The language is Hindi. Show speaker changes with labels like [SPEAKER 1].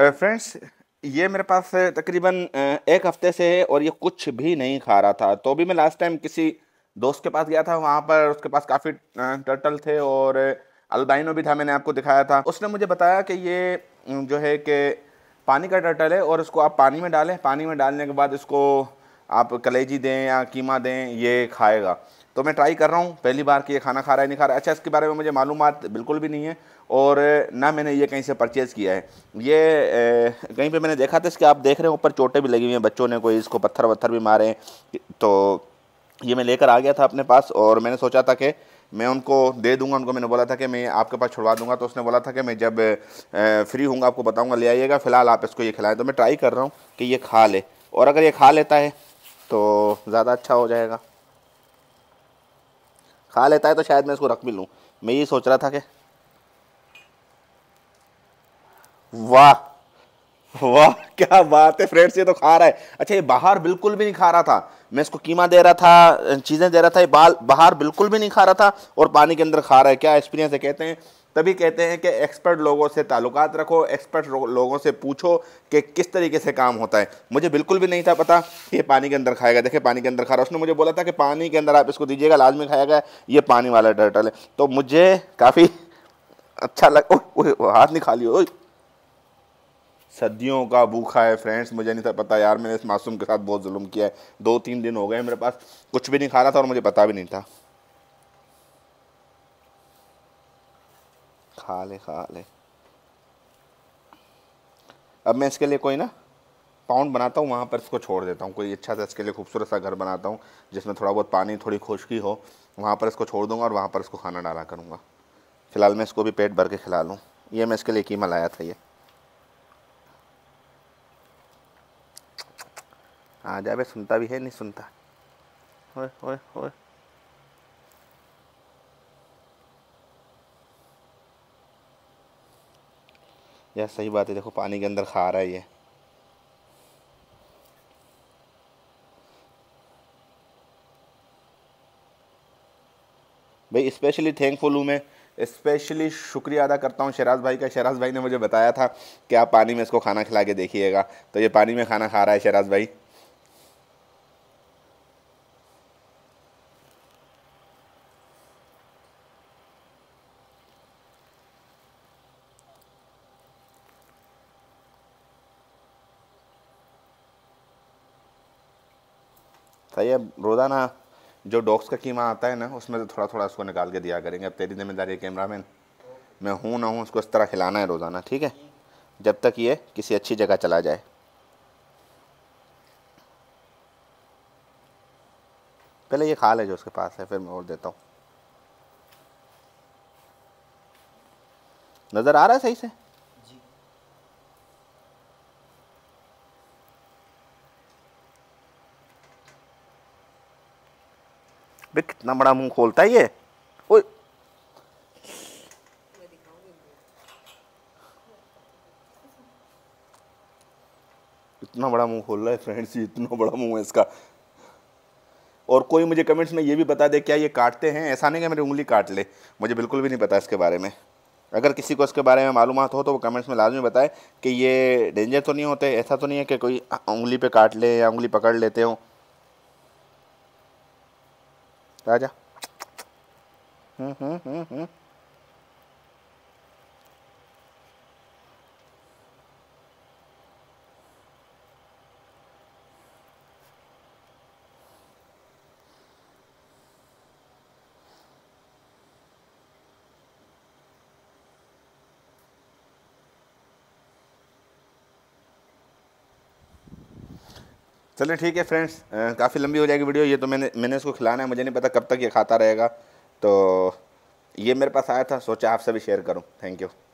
[SPEAKER 1] फ्रेंड्स ये मेरे पास तकरीबन एक हफ्ते से है और ये कुछ भी नहीं खा रहा था तो भी मैं लास्ट टाइम किसी दोस्त के पास गया था वहाँ पर उसके पास काफ़ी टर्टल थे और अल्बाइनो भी था मैंने आपको दिखाया था उसने मुझे बताया कि ये जो है कि पानी का टर्टल है और इसको आप पानी में डालें पानी में डालने के बाद इसको आप कलेजी दें या कीमा दें ये खाएगा तो मैं ट्राई कर रहा हूँ पहली बार कि ये खाना खा रहा है नहीं खा रहा है अच्छा इसके बारे में मुझे मालूम बिल्कुल भी नहीं है और ना मैंने ये कहीं से परचेज़ किया है ये ए, कहीं पे मैंने देखा था इसके आप देख रहे हैं ऊपर चोटें भी लगी हुई हैं बच्चों ने कोई इसको पत्थर वत्थर भी मारे तो ये मैं लेकर आ गया था अपने पास और मैंने सोचा था कि मैं उनको दे दूंगा उनको मैंने बोला था कि मैं आपके पास छुड़वा दूंगा तो उसने बोला था कि मैं जब फ्री हूँ आपको बताऊँगा ले आइएगा फ़िलहाल आप इसको ये खिलाएं तो मैं ट्राई कर रहा हूँ कि ये खा ले और अगर ये खा लेता है तो ज़्यादा अच्छा हो जाएगा खा लेता है तो शायद मैं इसको रख भी लूँ मैं ये सोच रहा था कि वाह वाह क्या बात है फ्रेंड्स ये तो खा रहा है अच्छा ये बाहर बिल्कुल भी नहीं खा रहा था मैं इसको कीमा दे रहा था चीज़ें दे रहा था ये बाल बाहर बिल्कुल भी नहीं खा रहा था और पानी के अंदर खा रहा है क्या एक्सपीरियंस है कहते हैं तभी कहते हैं कि एक्सपर्ट लोगों से ताल्लुकात रखो एक्सपर्ट लोगों से पूछो कि किस तरीके से काम होता है मुझे बिल्कुल भी नहीं था पता ये पानी के अंदर खाएगा देखिए पानी के अंदर खा रहा उसने मुझे बोला था कि पानी के अंदर आप इसको दीजिएगा लाजमी खाया गया ये पानी वाला टर्टल है तो मुझे काफ़ी अच्छा लग हाथ नहीं खा लियो सदियों का भूखा है फ्रेंड्स मुझे नहीं था पता यार मैंने इस मासूम के साथ बहुत जुल्म किया है दो तीन दिन हो गए मेरे पास कुछ भी नहीं खा रहा था और मुझे पता भी नहीं था खाल है खाल है अब मैं इसके लिए कोई ना पाउंड बनाता हूँ वहाँ पर इसको छोड़ देता हूँ कोई अच्छा सा इसके लिए खूबसूरत सा घर बनाता हूँ जिसमें थोड़ा बहुत पानी थोड़ी खुश्की हो वहाँ पर इसको छोड़ दूँगा और वहाँ पर इसको खाना डाला करूँगा फ़िलहाल मैं इसको भी पेट भर के खिला लूँ ये मैं इसके लिए कीमा लाया था ये आ जाए सुनता भी है नहीं सुनता ओए ओए ओए यह सही बात है देखो पानी के अंदर खा रहा है ये भाई स्पेशली थैंकफुल हूँ मैं स्पेशली शुक्रिया अदा करता हूँ शहराज भाई का शहराज भाई ने मुझे बताया था कि आप पानी में इसको खाना खिला के देखिएगा तो ये पानी में खाना खा रहा है शहराज भाई सही है रोज़ाना जो डॉग्स का कीमा आता है ना उसमें से थोड़ा थोड़ा उसको निकाल के दिया करेंगे अब तेरी जिम्मेदारी है कैमरा मैन मैं हूँ ना हूँ उसको इस तरह खिलाना है रोज़ाना ठीक है जब तक ये किसी अच्छी जगह चला जाए पहले ये खा ले जो उसके पास है फिर मैं और देता हूँ नज़र आ रहा है सही से बे कितना बड़ा मुंह खोलता है ये इतना बड़ा मुंह खोल रहा है फ्रेंड्स ये इतना बड़ा मुंह है इसका और कोई मुझे कमेंट्स में ये भी बता दे क्या ये काटते हैं ऐसा नहीं कि मेरी उंगली काट ले मुझे बिल्कुल भी नहीं पता इसके बारे में अगर किसी को इसके बारे में मालूम हो तो वो कमेंट्स में लाजमी बताए कि ये डेंजर तो नहीं होते ऐसा तो नहीं है कि कोई उंगली पे काट ले या उंगली पकड़ लेते हो राजा हम्म हम्म हम्म हम्म चलिए ठीक है फ्रेंड्स काफ़ी लंबी हो जाएगी वीडियो ये तो मैंने मैंने इसको खिलाना है मुझे नहीं पता कब तक ये खाता रहेगा तो ये मेरे पास आया था सोचा आपसे भी शेयर करूँ थैंक यू